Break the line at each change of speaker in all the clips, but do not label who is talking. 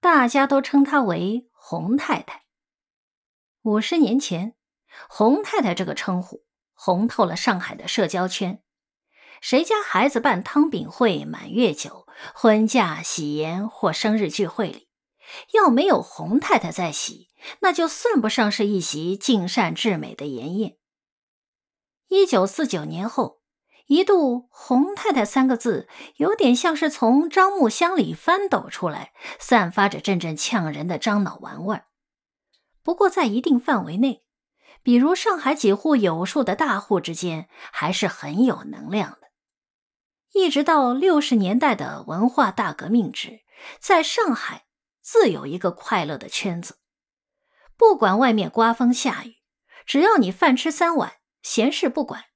大家都称她为洪太太。五十年前，洪太太这个称呼红透了上海的社交圈。谁家孩子办汤饼会、满月酒、婚嫁喜筵或生日聚会里，要没有洪太太在席，那就算不上是一席尽善至美的筵宴。一九四九年后。一度“洪太太”三个字，有点像是从樟木箱里翻抖出来，散发着阵阵呛人的樟脑丸味儿。不过，在一定范围内，比如上海几户有数的大户之间，还是很有能量的。一直到六十年代的文化大革命之，在上海自有一个快乐的圈子。不管外面刮风下雨，只要你饭吃三碗，闲事不管。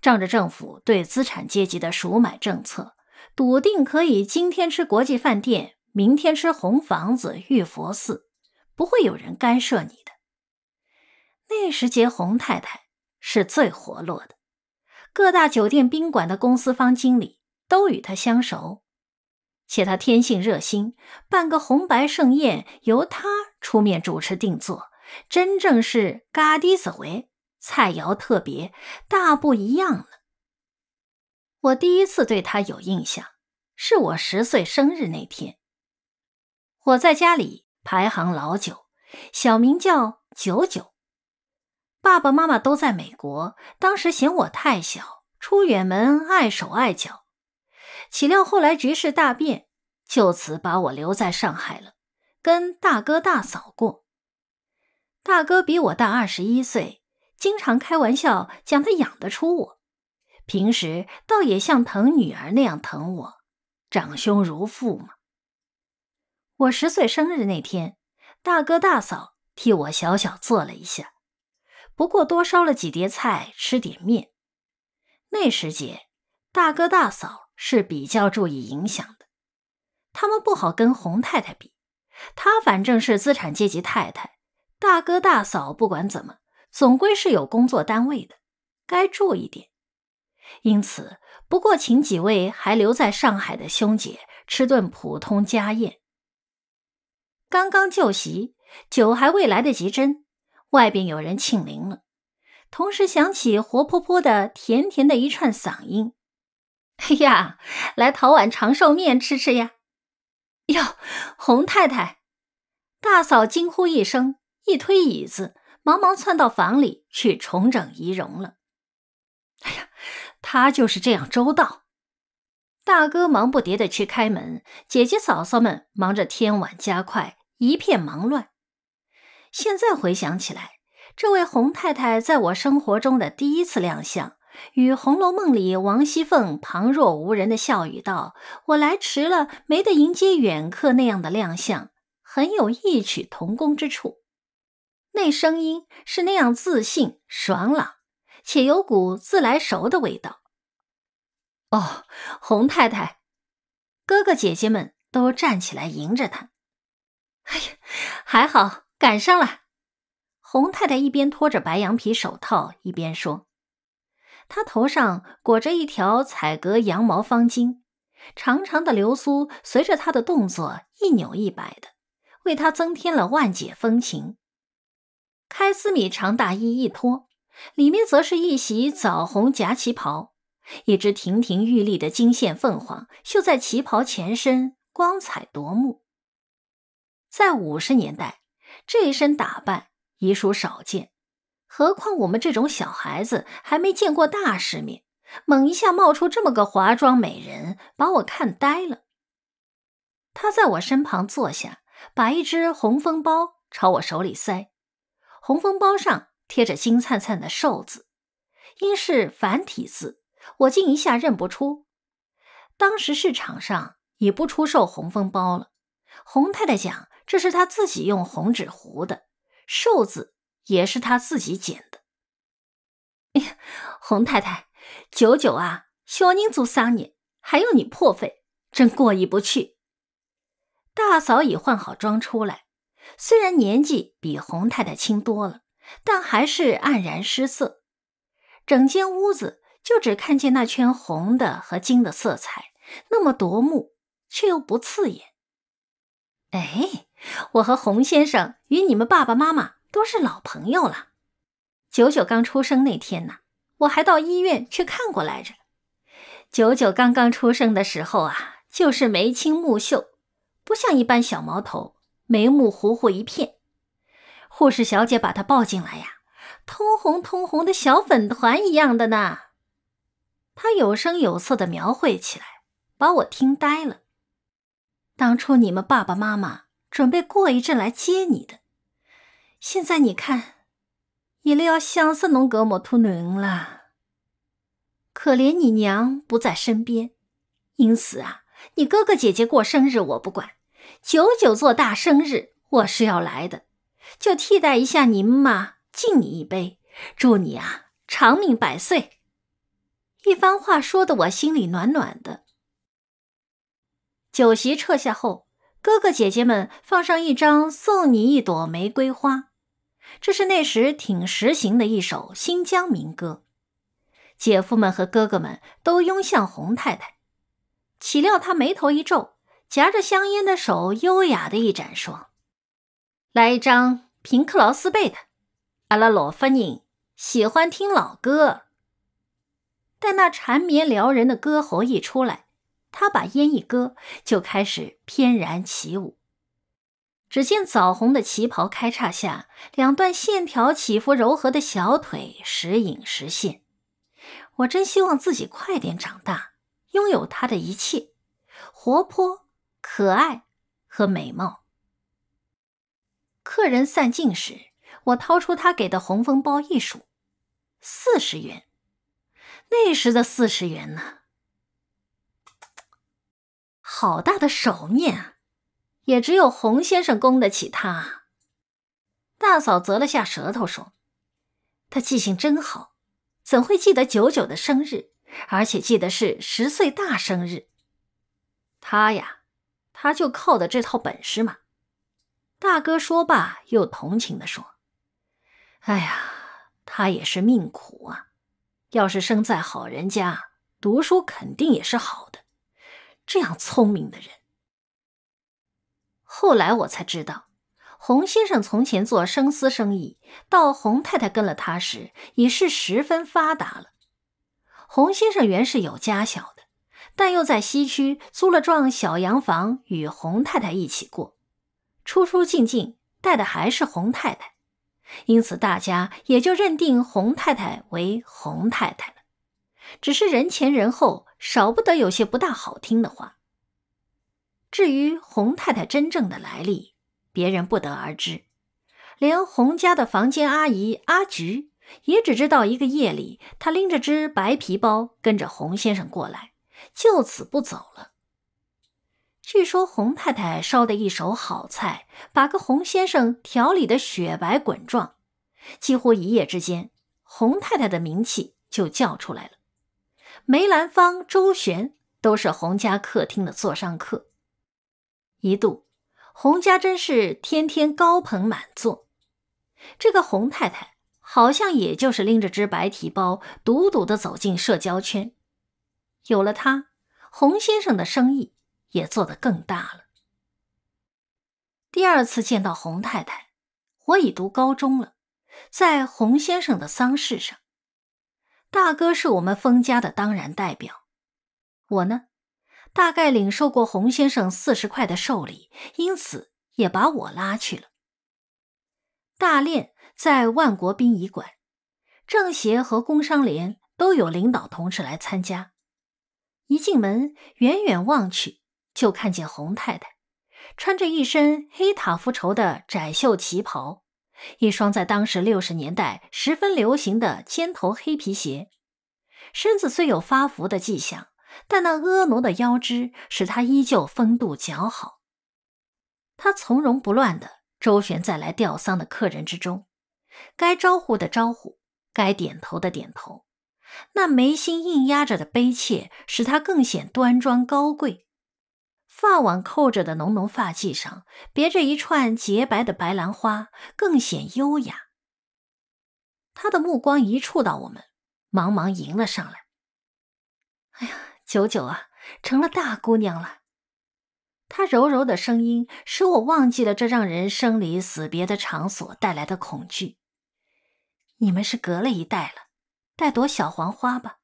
仗着政府对资产阶级的赎买政策，笃定可以今天吃国际饭店，明天吃红房子玉佛寺，不会有人干涉你的。那时节，洪太太是最活络的，各大酒店宾馆的公司方经理都与她相熟，且她天性热心，办个红白盛宴由她出面主持定做，真正是嘎滴死回。菜肴特别大不一样了。我第一次对他有印象，是我十岁生日那天。我在家里排行老九，小名叫九九。爸爸妈妈都在美国，当时嫌我太小，出远门碍手碍脚。岂料后来局势大变，就此把我留在上海了，跟大哥大嫂过。大哥比我大二十一岁。经常开玩笑讲他养得出我，平时倒也像疼女儿那样疼我，长兄如父嘛。我十岁生日那天，大哥大嫂替我小小做了一下，不过多烧了几碟菜，吃点面。那时节，大哥大嫂是比较注意影响的，他们不好跟洪太太比，她反正是资产阶级太太，大哥大嫂不管怎么。总归是有工作单位的，该注意点。因此，不过请几位还留在上海的兄姐吃顿普通家宴。刚刚就席，酒还未来得及斟，外边有人庆铃了，同时响起活泼泼的、甜甜的一串嗓音：“哎呀，来讨碗长寿面吃吃呀！”哟，洪太太，大嫂惊呼一声，一推椅子。忙忙窜到房里去重整仪容了。哎呀，他就是这样周到。大哥忙不迭的去开门，姐姐嫂嫂们忙着添碗加筷，一片忙乱。现在回想起来，这位洪太太在我生活中的第一次亮相，与《红楼梦》里王熙凤旁若无人的笑语道：“我来迟了，没得迎接远客。”那样的亮相，很有异曲同工之处。那声音是那样自信、爽朗，且有股自来熟的味道。哦，洪太太，哥哥姐姐们都站起来迎着他。哎呀，还好赶上了。洪太太一边拖着白羊皮手套，一边说：“她头上裹着一条彩格羊毛方巾，长长的流苏随着她的动作一扭一摆的，为她增添了万解风情。”开司米长大衣一脱，里面则是一袭枣红夹旗袍，一只亭亭玉立的金线凤凰绣在旗袍前身，光彩夺目。在五十年代，这一身打扮已属少见，何况我们这种小孩子还没见过大世面，猛一下冒出这么个华装美人，把我看呆了。她在我身旁坐下，把一只红封包朝我手里塞。红封包上贴着金灿灿的寿字，应是繁体字，我竟一下认不出。当时市场上已不出售红封包了。洪太太讲，这是她自己用红纸糊的，寿字也是她自己剪的。洪 太太，九九啊，小人做生年，还用你破费，真过意不去。大嫂已换好妆出来。虽然年纪比洪太太轻多了，但还是黯然失色。整间屋子就只看见那圈红的和金的色彩，那么夺目却又不刺眼。哎，我和洪先生与你们爸爸妈妈都是老朋友了。九九刚出生那天呢，我还到医院去看过来着。九九刚刚出生的时候啊，就是眉清目秀，不像一般小毛头。眉目糊糊一片，护士小姐把她抱进来呀，通红通红的小粉团一样的呢。她有声有色的描绘起来，把我听呆了。当初你们爸爸妈妈准备过一阵来接你的，现在你看，也俩要想死侬个莫托囡恩了。可怜你娘不在身边，因此啊，你哥哥姐姐过生日我不管。九九做大生日，我是要来的，就替代一下您嘛，敬你一杯，祝你啊长命百岁。一番话说的我心里暖暖的。酒席撤下后，哥哥姐姐们放上一张“送你一朵玫瑰花”，这是那时挺时行的一首新疆民歌。姐夫们和哥哥们都拥向洪太太，岂料她眉头一皱。夹着香烟的手优雅的一展，说：“来一张平克劳斯贝的，阿拉罗芬人喜欢听老歌。”但那缠绵撩人的歌喉一出来，他把烟一搁，就开始翩然起舞。只见枣红的旗袍开叉下，两段线条起伏柔和的小腿时隐时现。我真希望自己快点长大，拥有他的一切，活泼。可爱和美貌。客人散尽时，我掏出他给的红封包一数，四十元。那时的四十元呢？好大的手面啊！也只有洪先生供得起他。大嫂啧了下舌头说：“他记性真好，怎会记得九九的生日，而且记得是十岁大生日？他呀。”他就靠的这套本事嘛。大哥说罢，又同情的说：“哎呀，他也是命苦啊！要是生在好人家，读书肯定也是好的。这样聪明的人。”后来我才知道，洪先生从前做生丝生意，到洪太太跟了他时，已是十分发达了。洪先生原是有家小的。但又在西区租了幢小洋房，与洪太太一起过，出出进进带的还是洪太太，因此大家也就认定洪太太为洪太太了。只是人前人后少不得有些不大好听的话。至于洪太太真正的来历，别人不得而知，连洪家的房间阿姨阿菊也只知道一个夜里，她拎着只白皮包跟着洪先生过来。就此不走了。据说洪太太烧的一手好菜，把个洪先生调理的雪白滚状，几乎一夜之间，洪太太的名气就叫出来了。梅兰芳、周旋都是洪家客厅的座上客。一度，洪家真是天天高朋满座。这个洪太太好像也就是拎着只白提包，独独的走进社交圈。有了她。洪先生的生意也做得更大了。第二次见到洪太太，我已读高中了，在洪先生的丧事上，大哥是我们封家的当然代表，我呢，大概领受过洪先生四十块的寿礼，因此也把我拉去了。大殓在万国殡仪馆，政协和工商联都有领导同志来参加。一进门，远远望去，就看见洪太太穿着一身黑塔夫绸的窄袖旗袍，一双在当时六十年代十分流行的尖头黑皮鞋。身子虽有发福的迹象，但那婀娜的腰肢使她依旧风度姣好。她从容不乱地周旋在来吊丧的客人之中，该招呼的招呼，该点头的点头。那眉心印压着的悲切，使她更显端庄高贵。发网扣着的浓浓发髻上，别着一串洁白的白兰花，更显优雅。她的目光一触到我们，茫茫迎了上来。“哎呀，九九啊，成了大姑娘了。”她柔柔的声音，使我忘记了这让人生离死别的场所带来的恐惧。你们是隔了一代了。带朵小黄花吧。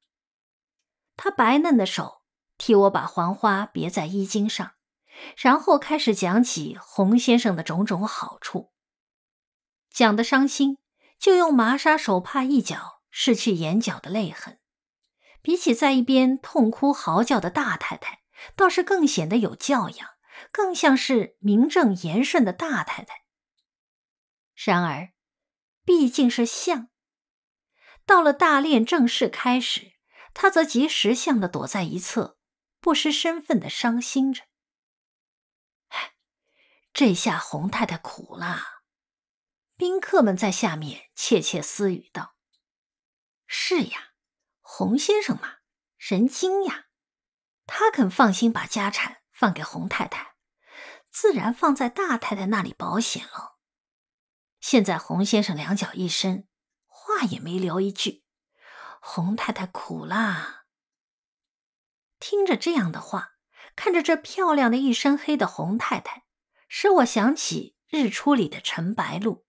他白嫩的手替我把黄花别在衣襟上，然后开始讲起洪先生的种种好处。讲的伤心，就用麻纱手帕一角拭去眼角的泪痕。比起在一边痛哭嚎叫的大太太，倒是更显得有教养，更像是名正言顺的大太太。然而，毕竟是像。到了大练正式开始，他则及时向的躲在一侧，不失身份的伤心着。这下洪太太苦了。宾客们在下面窃窃私语道：“是呀，洪先生嘛，人精呀，他肯放心把家产放给洪太太，自然放在大太太那里保险了。现在洪先生两脚一伸。”话也没聊一句，洪太太苦啦。听着这样的话，看着这漂亮的一身黑的洪太太，使我想起《日出》里的陈白露。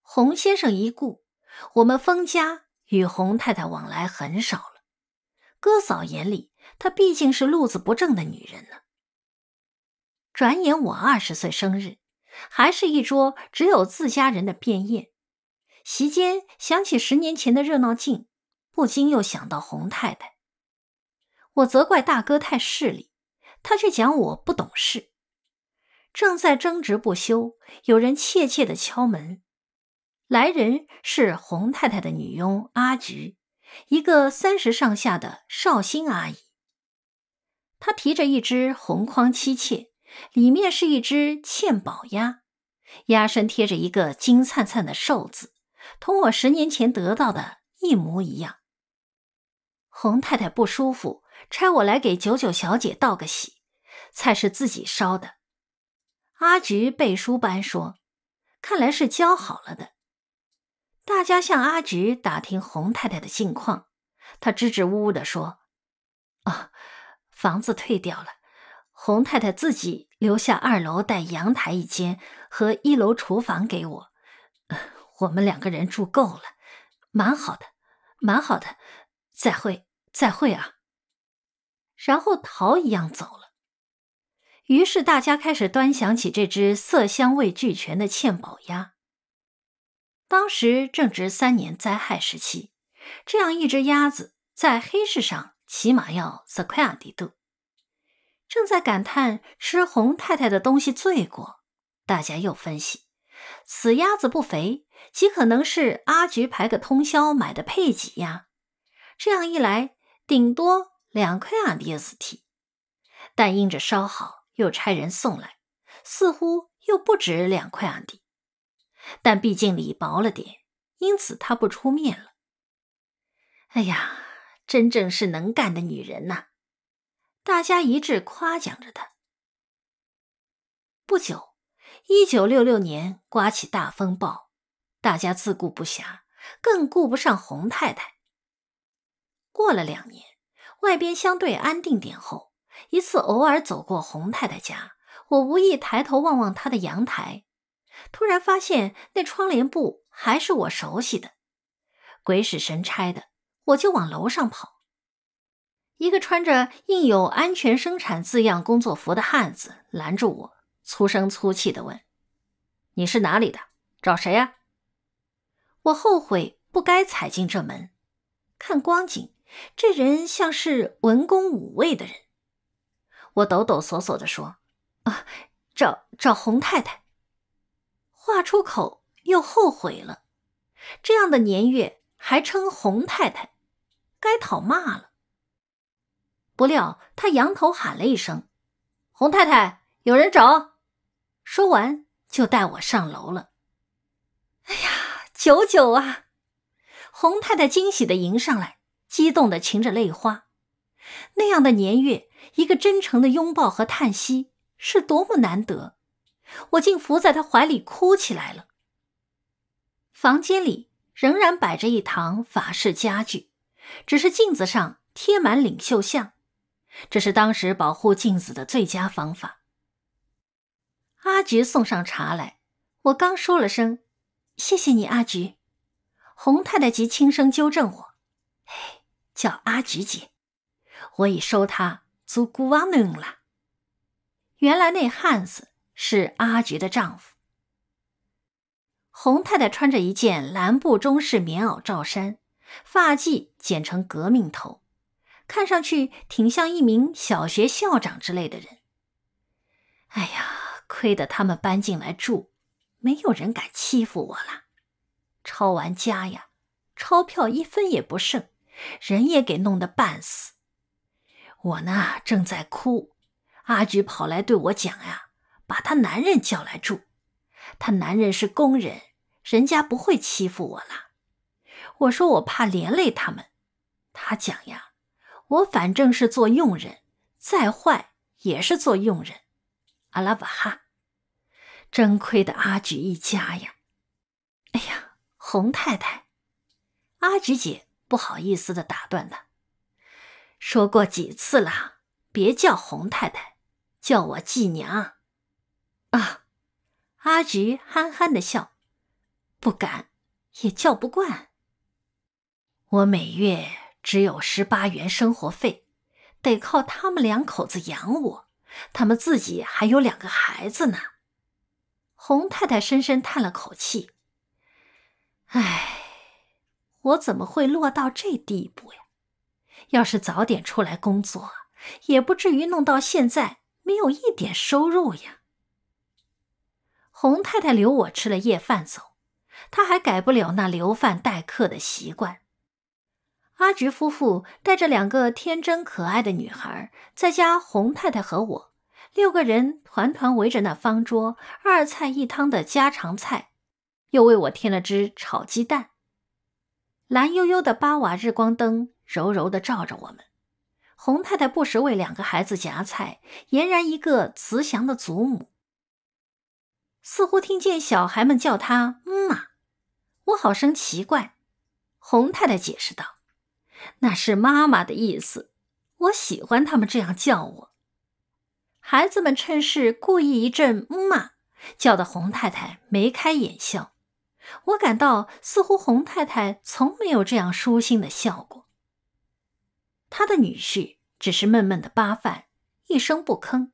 洪先生一故，我们封家与洪太太往来很少了。哥嫂眼里，她毕竟是路子不正的女人呢。转眼我二十岁生日，还是一桌只有自家人的便宴。席间想起十年前的热闹劲，不禁又想到洪太太。我责怪大哥太势利，他却讲我不懂事。正在争执不休，有人怯怯的敲门。来人是洪太太的女佣阿菊，一个三十上下的绍兴阿姨。她提着一只红框漆器，里面是一只嵌宝鸭，鸭身贴着一个金灿灿的寿字。同我十年前得到的一模一样。洪太太不舒服，差我来给九九小姐道个喜。菜是自己烧的。阿菊背书般说：“看来是教好了的。”大家向阿菊打听洪太太的近况，她支支吾吾的说：“啊，房子退掉了，洪太太自己留下二楼带阳台一间和一楼厨房给我。”我们两个人住够了，蛮好的，蛮好的。再会，再会啊。然后逃一样走了。于是大家开始端详起这只色香味俱全的嵌宝鸭。当时正值三年灾害时期，这样一只鸭子在黑市上起码要四块二的多。正在感叹吃洪太太的东西罪过，大家又分析。死鸭子不肥，极可能是阿菊排个通宵买的配给呀。这样一来，顶多两块银子的死体。但因着烧好，又差人送来，似乎又不止两块银子。但毕竟礼薄了点，因此他不出面了。哎呀，真正是能干的女人呐！大家一致夸奖着她。不久。一九六六年，刮起大风暴，大家自顾不暇，更顾不上洪太太。过了两年，外边相对安定点后，一次偶尔走过洪太太家，我无意抬头望望她的阳台，突然发现那窗帘布还是我熟悉的。鬼使神差的，我就往楼上跑。一个穿着印有“安全生产”字样工作服的汉子拦住我。粗声粗气地问：“你是哪里的？找谁呀？”我后悔不该踩进这门。看光景，这人像是文工武卫的人。我抖抖索索地说：“啊，找找洪太太。”话出口又后悔了。这样的年月还称洪太太，该讨骂了。不料他仰头喊了一声：“洪太太，有人找。”说完，就带我上楼了。哎呀，九九啊！洪太太惊喜的迎上来，激动的噙着泪花。那样的年月，一个真诚的拥抱和叹息是多么难得！我竟伏在她怀里哭起来了。房间里仍然摆着一堂法式家具，只是镜子上贴满领袖像，这是当时保护镜子的最佳方法。阿菊送上茶来，我刚说了声“谢谢你，阿菊”，洪太太即轻声纠正我：“哎，叫阿菊姐，我已收她租姑王能了。”原来那汉子是阿菊的丈夫。洪太太穿着一件蓝布中式棉袄罩衫，发髻剪成革命头，看上去挺像一名小学校长之类的人。哎呀！亏得他们搬进来住，没有人敢欺负我了。抄完家呀，钞票一分也不剩，人也给弄得半死。我呢正在哭，阿菊跑来对我讲呀：“把她男人叫来住，她男人是工人，人家不会欺负我了。”我说我怕连累他们，他讲呀：“我反正是做佣人，再坏也是做佣人。”阿拉瓦哈。真亏的阿菊一家呀！哎呀，洪太太，阿菊姐不好意思的打断他，说过几次了，别叫洪太太，叫我继娘。啊，阿菊憨憨的笑，不敢，也叫不惯。我每月只有十八元生活费，得靠他们两口子养我，他们自己还有两个孩子呢。洪太太深深叹了口气：“唉，我怎么会落到这地步呀？要是早点出来工作，也不至于弄到现在没有一点收入呀。”洪太太留我吃了夜饭走，她还改不了那留饭待客的习惯。阿菊夫妇带着两个天真可爱的女孩，在家。洪太太和我。六个人团团围着那方桌，二菜一汤的家常菜，又为我添了只炒鸡蛋。蓝幽幽的八瓦日光灯柔柔地照着我们。洪太太不时为两个孩子夹菜，俨然一个慈祥的祖母。似乎听见小孩们叫她“妈”，我好生奇怪。洪太太解释道：“那是妈妈的意思，我喜欢他们这样叫我。”孩子们趁势故意一阵嗯”骂，叫得洪太太眉开眼笑。我感到似乎洪太太从没有这样舒心的笑过。他的女婿只是闷闷的扒饭，一声不吭。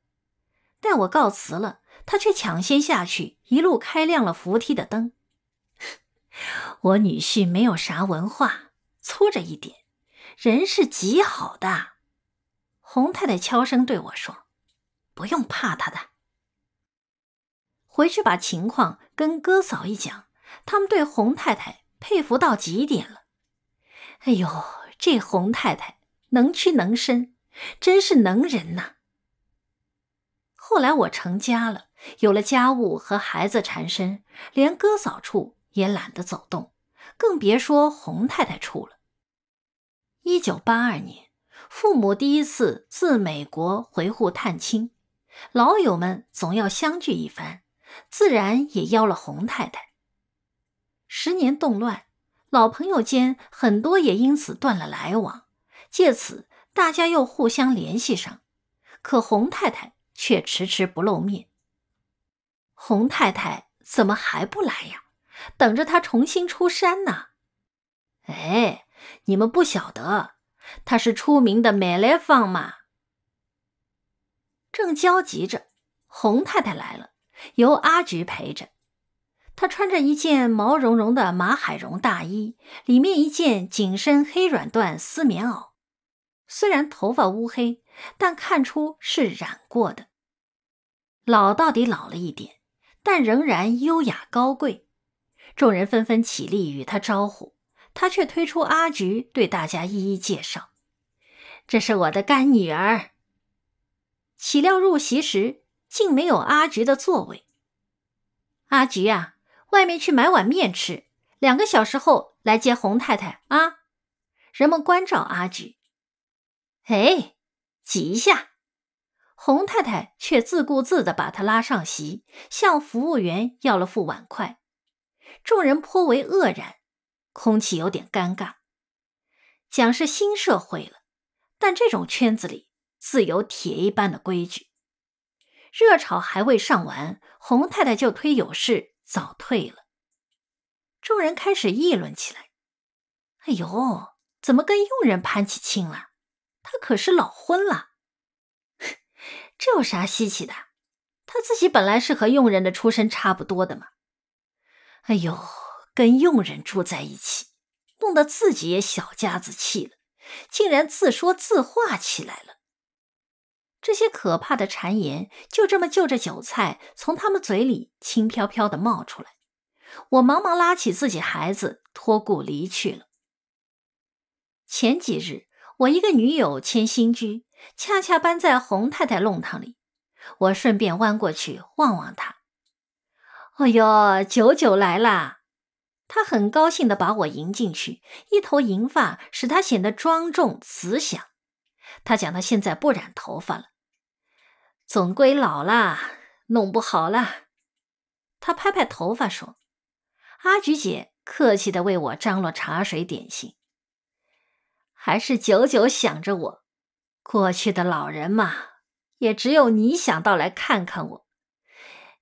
待我告辞了，他却抢先下去，一路开亮了扶梯的灯。我女婿没有啥文化，粗着一点，人是极好的。洪太太悄声对我说。不用怕他的。回去把情况跟哥嫂一讲，他们对洪太太佩服到极点了。哎呦，这洪太太能屈能伸，真是能人呐！后来我成家了，有了家务和孩子缠身，连哥嫂处也懒得走动，更别说洪太太处了。一九八二年，父母第一次自美国回沪探亲。老友们总要相聚一番，自然也邀了洪太太。十年动乱，老朋友间很多也因此断了来往，借此大家又互相联系上。可洪太太却迟迟不露面。洪太太怎么还不来呀？等着他重新出山呢。哎，你们不晓得，他是出名的美来方嘛。正焦急着，洪太太来了，由阿菊陪着。她穿着一件毛茸茸的马海绒大衣，里面一件紧身黑软缎丝棉袄。虽然头发乌黑，但看出是染过的。老到底老了一点，但仍然优雅高贵。众人纷纷起立与她招呼，她却推出阿菊，对大家一一介绍：“这是我的干女儿。”岂料入席时，竟没有阿菊的座位。阿菊啊，外面去买碗面吃，两个小时后来接洪太太啊。人们关照阿菊，哎，挤一下。洪太太却自顾自的把她拉上席，向服务员要了副碗筷。众人颇为愕然，空气有点尴尬。讲是新社会了，但这种圈子里。自有铁一般的规矩。热炒还未上完，洪太太就推有事早退了。众人开始议论起来：“哎呦，怎么跟佣人攀起亲了？他可是老婚了。这有啥稀奇的？他自己本来是和佣人的出身差不多的嘛。哎呦，跟佣人住在一起，弄得自己也小家子气了，竟然自说自话起来了。”这些可怕的谗言就这么就着韭菜从他们嘴里轻飘飘地冒出来，我忙忙拉起自己孩子，托故离去了。前几日，我一个女友迁新居，恰恰搬在洪太太弄堂里，我顺便弯过去望望她。哦呦，九九来啦！她很高兴地把我迎进去，一头银发使她显得庄重慈祥。他讲，他现在不染头发了，总归老了，弄不好了。他拍拍头发说：“阿菊姐，客气的为我张罗茶水点心，还是久久想着我。过去的老人嘛，也只有你想到来看看我。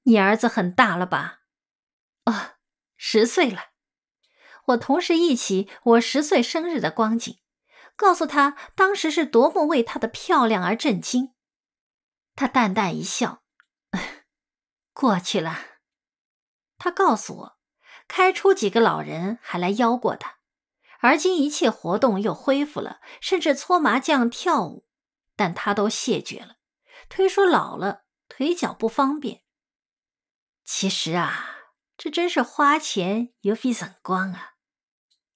你儿子很大了吧？哦，十岁了。我同时忆起我十岁生日的光景。”告诉他当时是多么为她的漂亮而震惊。他淡淡一笑，过去了。他告诉我，开初几个老人还来邀过他，而今一切活动又恢复了，甚至搓麻将、跳舞，但他都谢绝了，推说老了腿脚不方便。其实啊，这真是花钱有费辰光啊！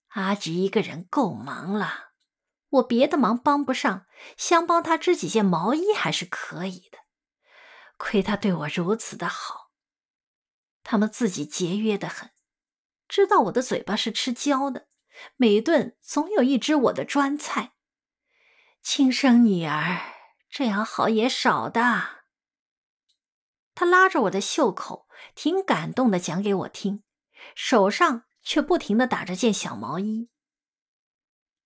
阿菊一个人够忙了。我别的忙帮不上，想帮他织几件毛衣还是可以的。亏他对我如此的好，他们自己节约的很，知道我的嘴巴是吃胶的，每顿总有一只我的专菜。亲生女儿这样好也少的，他拉着我的袖口，挺感动的讲给我听，手上却不停的打着件小毛衣。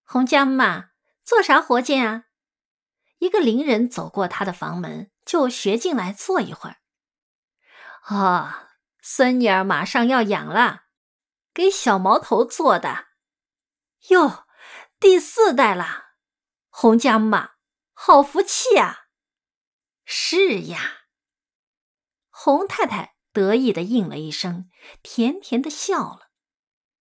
洪家妈。做啥活计啊？一个邻人走过他的房门，就学进来坐一会儿。啊，孙女儿马上要养了，给小毛头做的。哟，第四代了，洪家妈，好福气啊！是呀，洪太太得意的应了一声，甜甜的笑了。